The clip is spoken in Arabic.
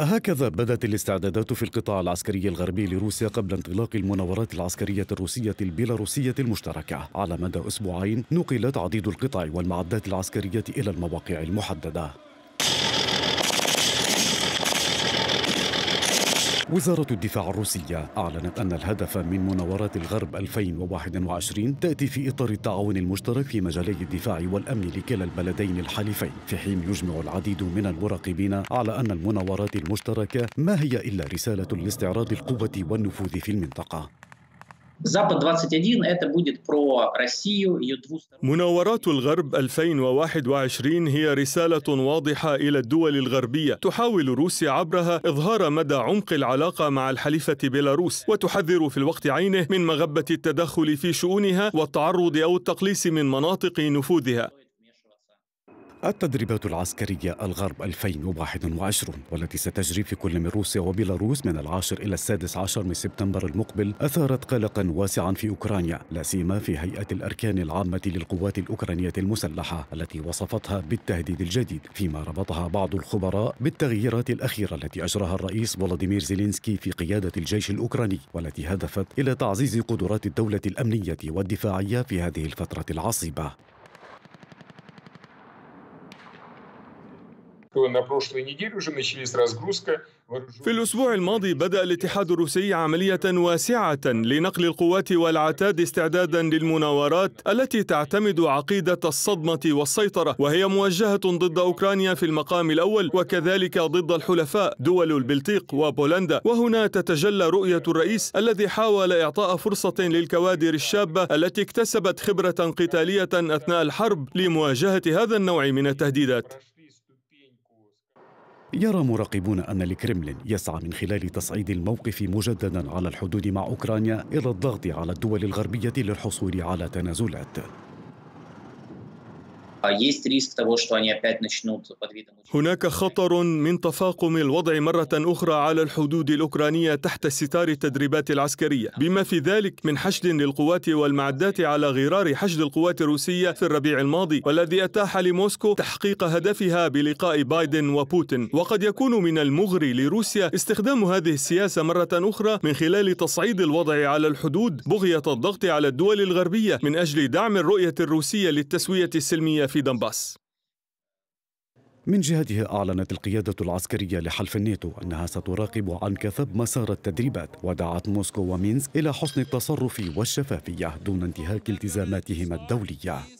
هكذا بدت الاستعدادات في القطاع العسكري الغربي لروسيا قبل انطلاق المناورات العسكرية الروسية البيلاروسية المشتركة على مدى أسبوعين نقلت عديد القطع والمعدات العسكرية إلى المواقع المحددة وزارة الدفاع الروسية أعلنت أن الهدف من مناورات الغرب 2021 تأتي في إطار التعاون المشترك في مجالي الدفاع والأمن لكلا البلدين الحليفين في حين يجمع العديد من المراقبين على أن المناورات المشتركة ما هي إلا رسالة لاستعراض القوة والنفوذ في المنطقة Запад-21 это будет про Россию, ее مناورات الغرب 2021 هي رسالة واضحة إلى الدول الغربية تحاول روسيا عبرها إظهار مدى عمق العلاقة مع الحليفة بيلاروس وتحذر في الوقت عينه من مغبة التدخل في شؤونها والتعرض أو التقليص من مناطق نفوذها التدريبات العسكرية الغرب 2021 والتي ستجري في كل من روسيا وبيلاروس من العاشر إلى السادس عشر من سبتمبر المقبل أثارت قلقا واسعا في أوكرانيا لا سيما في هيئة الأركان العامة للقوات الأوكرانية المسلحة التي وصفتها بالتهديد الجديد فيما ربطها بعض الخبراء بالتغييرات الأخيرة التي أجراها الرئيس فولاديمير زيلينسكي في قيادة الجيش الأوكراني والتي هدفت إلى تعزيز قدرات الدولة الأمنية والدفاعية في هذه الفترة العصيبة في الأسبوع الماضي بدأ الاتحاد الروسي عملية واسعة لنقل القوات والعتاد استعدادا للمناورات التي تعتمد عقيدة الصدمة والسيطرة وهي موجهة ضد أوكرانيا في المقام الأول وكذلك ضد الحلفاء دول البلطيق وبولندا وهنا تتجلى رؤية الرئيس الذي حاول إعطاء فرصة للكوادر الشابة التي اكتسبت خبرة قتالية أثناء الحرب لمواجهة هذا النوع من التهديدات يرى مراقبون أن الكرملين يسعى من خلال تصعيد الموقف مجددا على الحدود مع أوكرانيا إلى الضغط على الدول الغربية للحصول على تنازلات هناك خطر من تفاقم الوضع مرة أخرى على الحدود الأوكرانية تحت ستار التدريبات العسكرية بما في ذلك من حشد للقوات والمعدات على غرار حشد القوات الروسية في الربيع الماضي والذي أتاح لموسكو تحقيق هدفها بلقاء بايدن وبوتين وقد يكون من المغري لروسيا استخدام هذه السياسة مرة أخرى من خلال تصعيد الوضع على الحدود بغية الضغط على الدول الغربية من أجل دعم الرؤية الروسية للتسوية السلمية في دنباس من جهتها أعلنت القيادة العسكرية لحلف الناتو أنها ستراقب عن كثب مسار التدريبات ودعت موسكو ومينسك إلى حسن التصرف والشفافية دون انتهاك التزاماتهما الدولية